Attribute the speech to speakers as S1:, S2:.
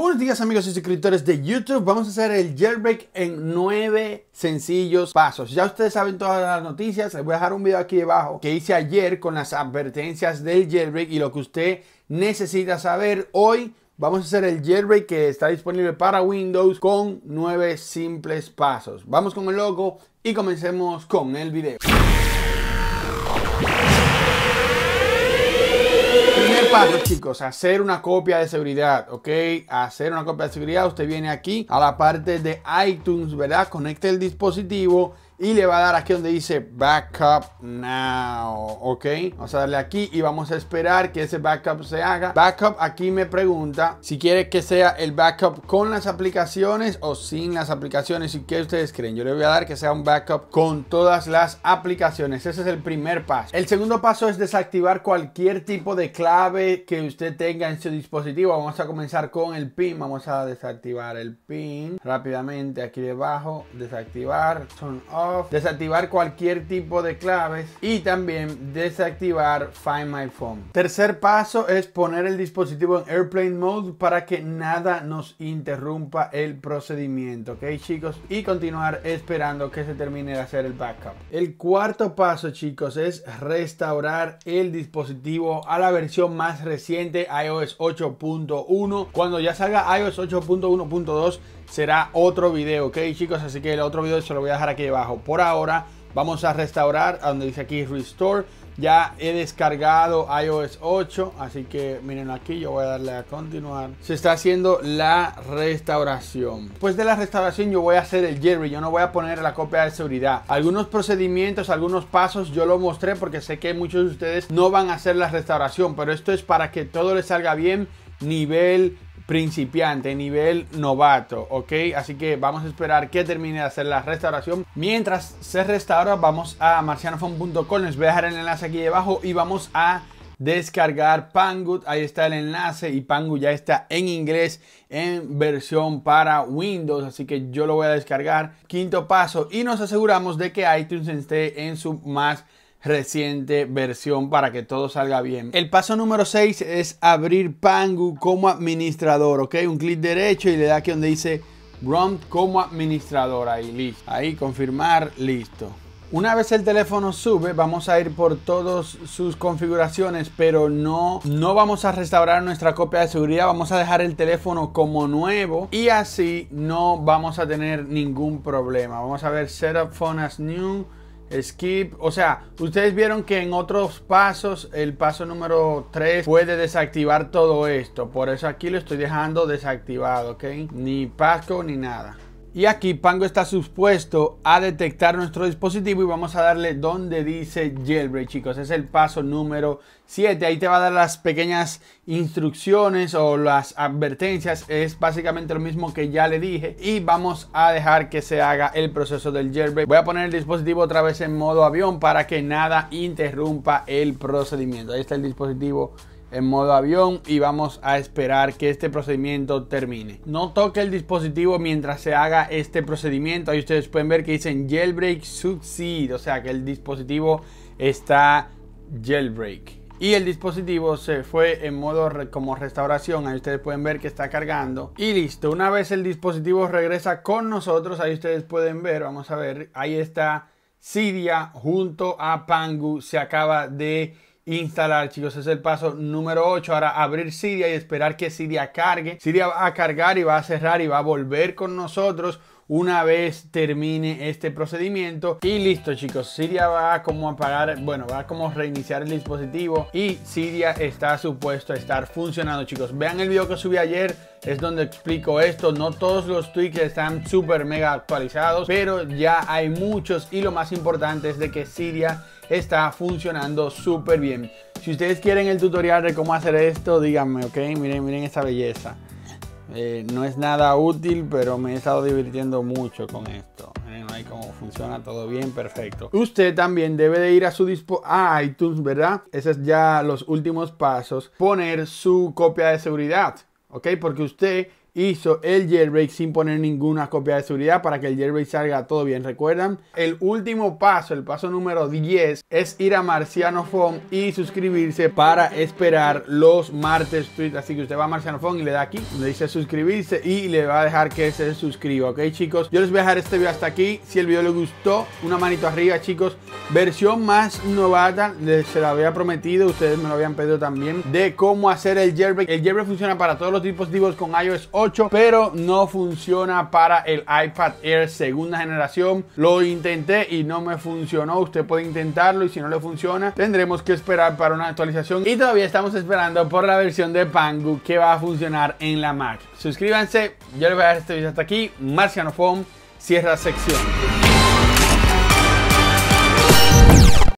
S1: Buenos días amigos y suscriptores de YouTube, vamos a hacer el jailbreak en 9 sencillos pasos. Ya ustedes saben todas las noticias, les voy a dejar un video aquí debajo que hice ayer con las advertencias del jailbreak y lo que usted necesita saber hoy. Vamos a hacer el jailbreak que está disponible para Windows con 9 simples pasos. Vamos con el logo y comencemos con el video. chicos? Hacer una copia de seguridad, ¿ok? Hacer una copia de seguridad, usted viene aquí a la parte de iTunes, ¿verdad? conecte el dispositivo y le va a dar aquí donde dice backup now, ¿ok? Vamos a darle aquí y vamos a esperar que ese backup se haga. Backup aquí me pregunta si quiere que sea el backup con las aplicaciones o sin las aplicaciones y que ustedes creen. Yo le voy a dar que sea un backup con todas las aplicaciones. Ese es el primer paso. El segundo paso es desactivar cualquier tipo de clave que usted tenga en su dispositivo. Vamos a comenzar con el pin. Vamos a desactivar el pin rápidamente aquí debajo. Desactivar. Turn off desactivar cualquier tipo de claves y también desactivar Find My Phone. Tercer paso es poner el dispositivo en Airplane Mode para que nada nos interrumpa el procedimiento, ¿ok chicos? Y continuar esperando que se termine de hacer el backup. El cuarto paso chicos es restaurar el dispositivo a la versión más reciente iOS 8.1. Cuando ya salga iOS 8.1.2 será otro video, ¿ok chicos? Así que el otro video se lo voy a dejar aquí abajo por ahora vamos a restaurar, donde dice aquí Restore. Ya he descargado iOS 8, así que miren aquí, yo voy a darle a continuar. Se está haciendo la restauración. Después pues de la restauración yo voy a hacer el Jerry, yo no voy a poner la copia de seguridad. Algunos procedimientos, algunos pasos yo lo mostré porque sé que muchos de ustedes no van a hacer la restauración, pero esto es para que todo les salga bien, nivel, principiante, nivel novato, ¿ok? Así que vamos a esperar que termine de hacer la restauración. Mientras se restaura, vamos a marcianofon.com, les voy a dejar el enlace aquí debajo y vamos a descargar Pangut. Ahí está el enlace y Pangu ya está en inglés en versión para Windows, así que yo lo voy a descargar. Quinto paso y nos aseguramos de que iTunes esté en su más reciente versión para que todo salga bien. El paso número 6 es abrir Pangu como administrador, ¿ok? Un clic derecho y le da aquí donde dice ROM como administrador, ahí listo. Ahí confirmar, listo. Una vez el teléfono sube, vamos a ir por todas sus configuraciones, pero no, no vamos a restaurar nuestra copia de seguridad, vamos a dejar el teléfono como nuevo y así no vamos a tener ningún problema. Vamos a ver Setup Phone as New, skip. O sea, ustedes vieron que en otros pasos, el paso número 3 puede desactivar todo esto. Por eso aquí lo estoy dejando desactivado, ¿ok? Ni Pasco ni nada. Y aquí Pango está supuesto a detectar nuestro dispositivo y vamos a darle donde dice jailbreak, chicos. Es el paso número 7. Ahí te va a dar las pequeñas instrucciones o las advertencias. Es básicamente lo mismo que ya le dije. Y vamos a dejar que se haga el proceso del jailbreak. Voy a poner el dispositivo otra vez en modo avión para que nada interrumpa el procedimiento. Ahí está el dispositivo en modo avión y vamos a esperar que este procedimiento termine. No toque el dispositivo mientras se haga este procedimiento. Ahí ustedes pueden ver que dicen jailbreak succeed, o sea que el dispositivo está jailbreak. Y el dispositivo se fue en modo como restauración. Ahí ustedes pueden ver que está cargando. Y listo. Una vez el dispositivo regresa con nosotros, ahí ustedes pueden ver, vamos a ver, ahí está Siria junto a Pangu. Se acaba de instalar, chicos. es el paso número 8. Ahora abrir Siria y esperar que Siria cargue. Siria va a cargar y va a cerrar y va a volver con nosotros una vez termine este procedimiento. Y listo chicos, Siria va como a apagar, bueno, va como reiniciar el dispositivo y Siria está supuesto a estar funcionando chicos. Vean el video que subí ayer, es donde explico esto. No todos los tweaks están súper mega actualizados, pero ya hay muchos y lo más importante es de que Siria está funcionando súper bien. Si ustedes quieren el tutorial de cómo hacer esto, díganme, ¿ok? Miren, miren esta belleza. Eh, no es nada útil, pero me he estado divirtiendo mucho con esto. Miren eh, ahí cómo funciona todo bien, perfecto. Usted también debe de ir a su dispo a iTunes, ¿verdad? Esos es ya los últimos pasos. Poner su copia de seguridad, ¿ok? Porque usted hizo el jailbreak sin poner ninguna copia de seguridad para que el jailbreak salga todo bien. ¿Recuerdan? El último paso, el paso número 10, es ir a Marciano Phone y suscribirse para esperar los martes tweets. Así que usted va a Marciano Phone y le da aquí, le dice suscribirse y le va a dejar que se suscriba, ¿ok chicos? Yo les voy a dejar este video hasta aquí. Si el video les gustó, una manito arriba chicos versión más novata, se la había prometido, ustedes me lo habían pedido también, de cómo hacer el jailbreak. El jailbreak funciona para todos los dispositivos con iOS 8, pero no funciona para el iPad Air segunda generación. Lo intenté y no me funcionó. Usted puede intentarlo y si no le funciona, tendremos que esperar para una actualización. Y todavía estamos esperando por la versión de Pangu que va a funcionar en la Mac. Suscríbanse, yo les voy a dejar este video hasta aquí. Marciano Fom, cierra sección.